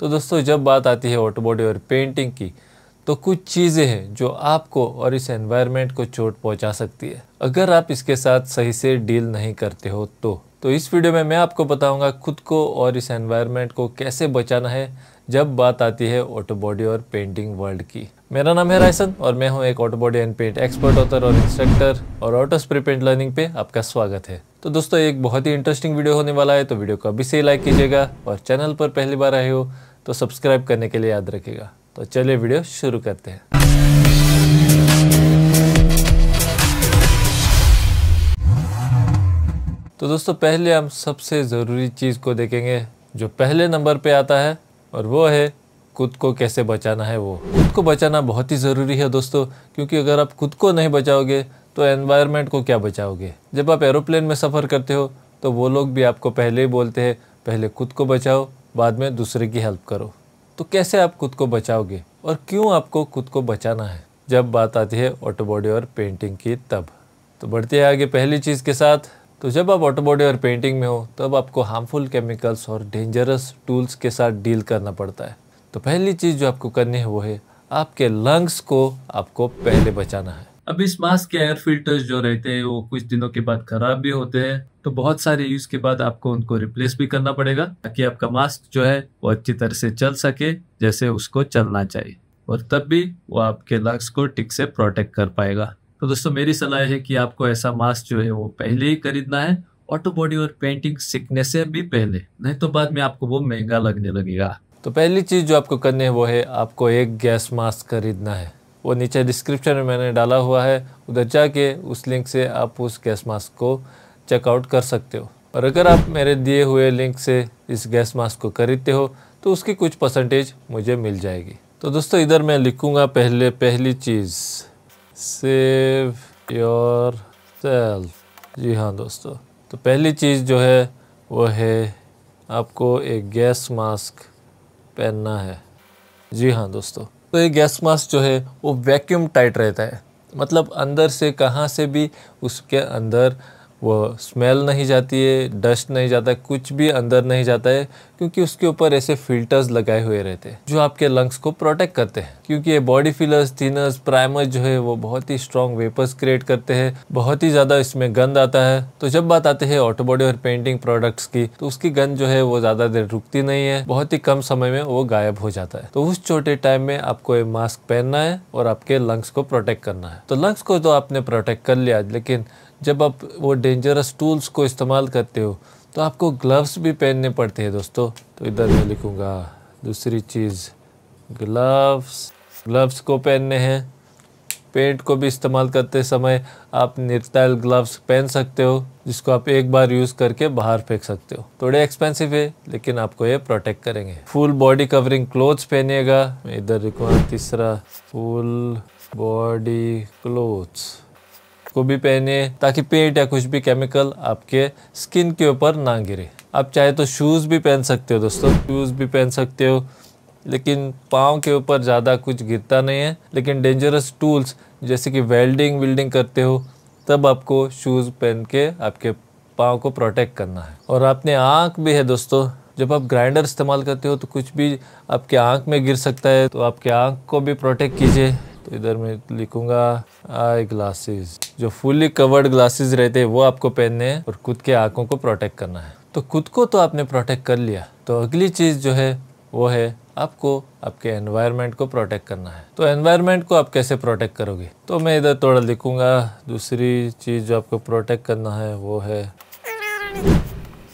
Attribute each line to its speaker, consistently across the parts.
Speaker 1: तो दोस्तों जब बात आती है वाटर बॉडी और पेंटिंग की तो कुछ चीज़ें हैं जो आपको और इस एनवायरनमेंट को चोट पहुंचा सकती है अगर आप इसके साथ सही से डील नहीं करते हो तो तो इस वीडियो में मैं आपको बताऊंगा खुद को और इस एनवायरनमेंट को कैसे बचाना है जब बात आती है ऑटो बॉडी और पेंटिंग वर्ल्ड की मेरा नाम है रायसन और मैं हूं एक auto body and paint expert author और इंस्ट्रक्टर और ऑटो स्प्री पेंट लर्निंग पे आपका स्वागत है तो दोस्तों एक बहुत ही इंटरेस्टिंग वीडियो होने वाला है तो वीडियो को अभी से लाइक कीजिएगा और चैनल पर पहली बार आए हो तो सब्सक्राइब करने के लिए याद रखेगा तो चलिए वीडियो शुरू करते हैं तो दोस्तों पहले हम सबसे ज़रूरी चीज़ को देखेंगे जो पहले नंबर पे आता है और वो है खुद को कैसे बचाना है वो खुद को बचाना बहुत ही ज़रूरी है दोस्तों क्योंकि अगर आप खुद को नहीं बचाओगे तो एनवायरनमेंट को क्या बचाओगे जब आप एरोप्लेन में सफ़र करते हो तो वो लोग भी आपको पहले ही बोलते हैं पहले खुद को बचाओ बाद में दूसरे की हेल्प करो तो कैसे आप खुद को बचाओगे और क्यों आपको खुद को बचाना है जब बात आती है ऑटो बॉडी और पेंटिंग की तब तो बढ़ते हैं आगे पहली चीज़ के साथ तो जब आप ऑटो बॉडी और पेंटिंग में हो तब आपको हार्मफुल केमिकल्स और डेंजरस टूल्स के साथ डील करना पड़ता है तो पहली चीज़ जो आपको करनी है वो है आपके लंग्स को आपको पहले बचाना है अब इस मास्क के एयर फिल्टर्स जो रहते हैं वो कुछ दिनों के बाद खराब भी होते हैं तो बहुत सारे यूज के बाद आपको उनको रिप्लेस भी करना पड़ेगा ताकि आपका मास्क जो है वो अच्छी तरह से चल सके जैसे उसको चलना चाहिए और तब भी वो आपके लंग्स को टिक से प्रोटेक्ट कर पाएगा तो दोस्तों मेरी सलाह है कि आपको ऐसा मास्क जो है वो पहले ही खरीदना है ऑटो बॉडी और पेंटिंग सीखने से भी पहले नहीं तो बाद में आपको वो महंगा लगने लगेगा तो पहली चीज़ जो आपको करनी है वो है आपको एक गैस मास्क खरीदना है वो नीचे डिस्क्रिप्शन में मैंने डाला हुआ है उधर जाके उस लिंक से आप उस गैस मास्क को चेकआउट कर सकते हो और अगर आप मेरे दिए हुए लिंक से इस गैस मास्क को खरीदते हो तो उसकी कुछ परसेंटेज मुझे मिल जाएगी तो दोस्तों इधर मैं लिखूँगा पहले पहली चीज़ सेव योर सेल्फ जी हाँ दोस्तों तो पहली चीज़ जो है वो है आपको एक गैस मास्क पहनना है जी हाँ दोस्तों तो ये गैस मास्क जो है वो वैक्यूम टाइट रहता है मतलब अंदर से कहाँ से भी उसके अंदर वो स्मेल नहीं जाती है डस्ट नहीं जाता है कुछ भी अंदर नहीं जाता है क्योंकि उसके ऊपर ऐसे फिल्टर्स लगाए हुए रहते हैं जो आपके लंग्स को प्रोटेक्ट करते हैं क्योंकि ये बॉडी फिलर्स थिनर्स प्राइमर जो है वो बहुत ही स्ट्रॉन्ग वेपर्स क्रिएट करते हैं बहुत ही ज़्यादा इसमें गंद आता है तो जब बात आती है ऑटोबॉडी और पेंटिंग प्रोडक्ट्स की तो उसकी गंद जो है वो ज़्यादा देर रुकती नहीं है बहुत ही कम समय में वो गायब हो जाता है तो उस छोटे टाइम में आपको ये मास्क पहनना है और आपके लंग्स को प्रोटेक्ट करना है तो लंग्स को तो आपने प्रोटेक्ट कर लिया लेकिन जब आप वो डेंजरस टूल्स को इस्तेमाल करते हो तो आपको ग्लव्स भी पहनने पड़ते हैं दोस्तों तो इधर मैं लिखूँगा दूसरी चीज़ ग्लव्स ग्लव्स को पहनने हैं पेंट को भी इस्तेमाल करते समय आप निर्ताल ग्लव्स पहन सकते हो जिसको आप एक बार यूज़ करके बाहर फेंक सकते हो थोड़े एक्सपेंसिव है लेकिन आपको ये प्रोटेक्ट करेंगे फुल बॉडी कवरिंग क्लोथ्स पहनिएगा मैं इधर लिखूँगा तीसरा फुल बॉडी क्लोथ्स को भी पहने ताकि पेंट या कुछ भी केमिकल आपके स्किन के ऊपर ना गिरे आप चाहे तो शूज़ भी पहन सकते हो दोस्तों शूज़ भी पहन सकते हो लेकिन पाँव के ऊपर ज़्यादा कुछ गिरता नहीं है लेकिन डेंजरस टूल्स जैसे कि वेल्डिंग विल्डिंग करते हो तब आपको शूज़ पहन के आपके पाँव को प्रोटेक्ट करना है और आपने आँख भी है दोस्तों जब आप ग्राइंडर इस्तेमाल करते हो तो कुछ भी आपके आँख में गिर सकता है तो आपके आँख को भी प्रोटेक्ट कीजिए तो इधर मैं लिखूँगा आई ग्लासेस जो फुली कवर्ड ग्लासेस रहते हैं वो आपको पहनने हैं और खुद के आंखों को प्रोटेक्ट करना है तो खुद को तो आपने प्रोटेक्ट कर लिया तो अगली चीज़ जो है वो है आपको आपके एनवायरनमेंट को प्रोटेक्ट करना है तो एनवायरनमेंट को आप कैसे प्रोटेक्ट करोगे तो मैं इधर थोड़ा लिखूंगा दूसरी चीज़ जो आपको प्रोटेक्ट करना है वो है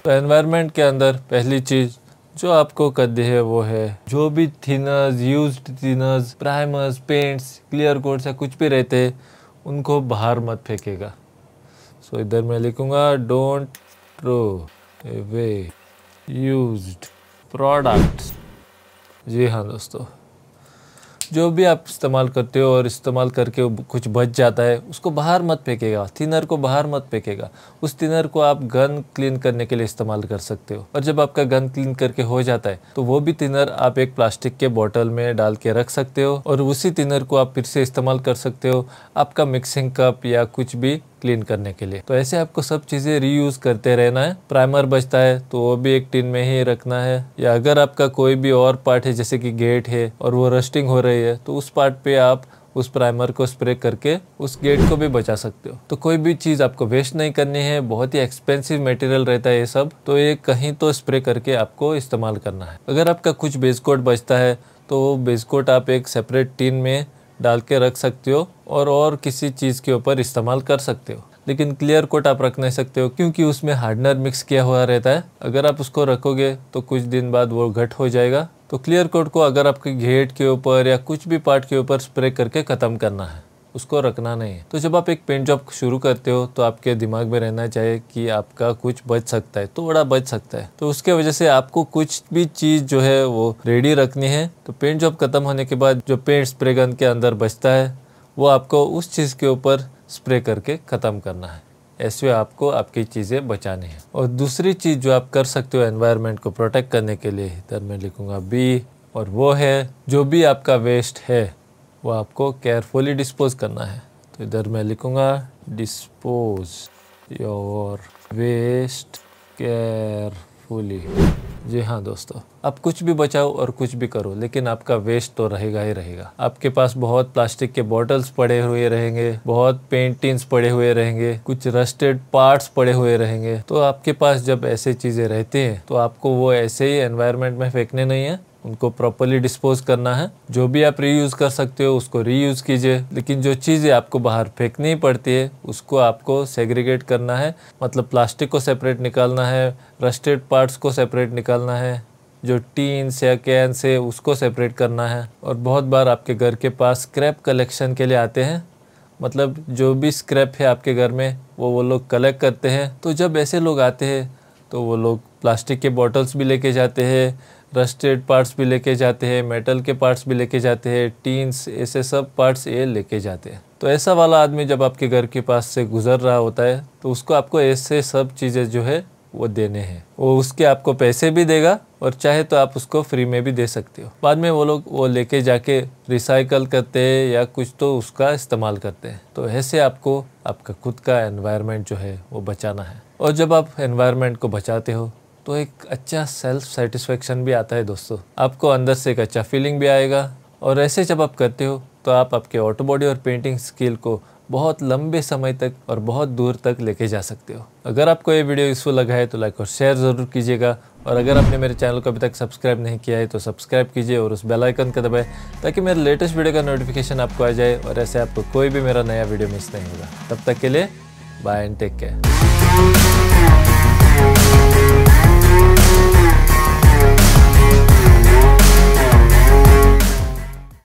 Speaker 1: तो एनवायरनमेंट के अंदर पहली चीज़ जो आपको कद है वो है जो भी thinners use thinners primers paints clear coats या कुछ भी रहते हैं उनको बाहर मत फेंकेगा सो so, इधर मैं लिखूंगा don't throw away use product जी हाँ दोस्तों जो भी आप इस्तेमाल करते हो और इस्तेमाल करके कुछ बच जाता है उसको बाहर मत फेंकेगा थिनर को बाहर मत फेंकेगा उस थिनर को आप गन क्लीन करने के लिए इस्तेमाल कर सकते हो और जब आपका गन क्लीन करके हो जाता है तो वो भी थिनर आप एक प्लास्टिक के बॉटल में डाल के रख सकते हो और उसी थिनर को आप फिर से इस्तेमाल कर सकते हो आपका मिक्सिंग कप या कुछ भी क्लीन करने के लिए तो ऐसे आपको सब चीज़ें रीयूज़ करते रहना है प्राइमर बचता है तो वो भी एक टिन में ही रखना है या अगर आपका कोई भी और पार्ट है जैसे कि गेट है और वो रस्टिंग हो रही है तो उस पार्ट पे आप उस प्राइमर को स्प्रे करके उस गेट को भी बचा सकते हो तो कोई भी चीज़ आपको वेस्ट नहीं करनी है बहुत ही एक्सपेंसिव मटेरियल रहता है ये सब तो ये कहीं तो स्प्रे करके आपको इस्तेमाल करना है अगर आपका कुछ बेस कोट बचता है तो बेस कोट आप एक सेपरेट टीन में डाल के रख सकते हो और और किसी चीज़ के ऊपर इस्तेमाल कर सकते हो लेकिन क्लियर कोट आप रख नहीं सकते हो क्योंकि उसमें हार्डनर मिक्स किया हुआ रहता है अगर आप उसको रखोगे तो कुछ दिन बाद वो घट हो जाएगा तो क्लियर कोट को अगर आपके घेट के ऊपर या कुछ भी पार्ट के ऊपर स्प्रे करके ख़त्म करना है उसको रखना नहीं है तो जब आप एक पेंट जॉब शुरू करते हो तो आपके दिमाग में रहना चाहिए कि आपका कुछ बच सकता है तो बड़ा बच सकता है तो उसके वजह से आपको कुछ भी चीज़ जो है वो रेडी रखनी है तो पेंट जॉब ख़त्म होने के बाद जो पेंट स्प्रे गन के अंदर बचता है वो आपको उस चीज़ के ऊपर स्प्रे करके ख़त्म करना है ऐसे आपको आपकी चीज़ें बचानी है और दूसरी चीज़ जो आप कर सकते हो एनवायरमेंट को प्रोटेक्ट करने के लिए इधर मैं लिखूँगा बी और वो है जो भी आपका वेस्ट है वो आपको केयरफुली डिस्पोज करना है तो इधर मैं लिखूँगा डिस्पोज योर वेस्ट केयरफुली जी हाँ दोस्तों आप कुछ भी बचाओ और कुछ भी करो लेकिन आपका वेस्ट तो रहेगा ही रहेगा आपके पास बहुत प्लास्टिक के बॉटल्स पड़े हुए रहेंगे बहुत पेंटिंग्स पड़े हुए रहेंगे कुछ रस्टेड पार्ट्स पड़े हुए रहेंगे तो आपके पास जब ऐसे चीज़ें रहती हैं तो आपको वो ऐसे ही एनवायरनमेंट में फेंकने नहीं है उनको प्रॉपरली डिस्पोज करना है जो भी आप रीयूज़ कर सकते हो उसको रीयूज़ कीजिए लेकिन जो चीज़ें आपको बाहर फेंकनी पड़ती है उसको आपको सेग्रीगेट करना है मतलब प्लास्टिक को सेपरेट निकालना है रस्टेड पार्ट्स को सेपरेट निकालना है जो टीन्स या कैन से उसको सेपरेट करना है और बहुत बार आपके घर के पास स्क्रैप कलेक्शन के लिए आते हैं मतलब जो भी स्क्रैप है आपके घर में वो वो लोग कलेक्ट करते हैं तो जब ऐसे लोग आते हैं तो वो लोग प्लास्टिक के बॉटल्स भी लेके जाते हैं रस्टेड पार्ट्स भी लेके जाते हैं मेटल के पार्ट्स भी लेके जाते हैं टीन्स ऐसे सब पार्ट्स ये लेके जाते हैं तो ऐसा वाला आदमी जब आपके घर के पास से गुजर रहा होता है तो उसको आपको ऐसे सब चीज़ें जो है वो देने हैं वो उसके आपको पैसे भी देगा और चाहे तो आप उसको फ्री में भी दे सकते हो बाद में वो लोग वो लेके जाके रिसाइकल करते हैं या कुछ तो उसका इस्तेमाल करते हैं तो ऐसे आपको आपका खुद का एनवायरनमेंट जो है वो बचाना है और जब आप एनवायरनमेंट को बचाते हो तो एक अच्छा सेल्फ सेटिस्फेक्शन भी आता है दोस्तों आपको अंदर से एक अच्छा फीलिंग भी आएगा और ऐसे जब आप करते हो तो आप आपके ऑटो बॉडी और पेंटिंग स्किल को बहुत लंबे समय तक और बहुत दूर तक लेके जा सकते हो अगर आपको ये वीडियो यूज़फुल लगा है तो लाइक और शेयर ज़रूर कीजिएगा और अगर आपने मेरे चैनल को अभी तक सब्सक्राइब नहीं किया है तो सब्सक्राइब कीजिए और उस बेल आइकन का दबाएं ताकि मेरे लेटेस्ट वीडियो का नोटिफिकेशन आपको आ जाए और ऐसे आपको कोई भी मेरा नया वीडियो मिस नहीं होगा तब तक के लिए बाय एंड टेक केयर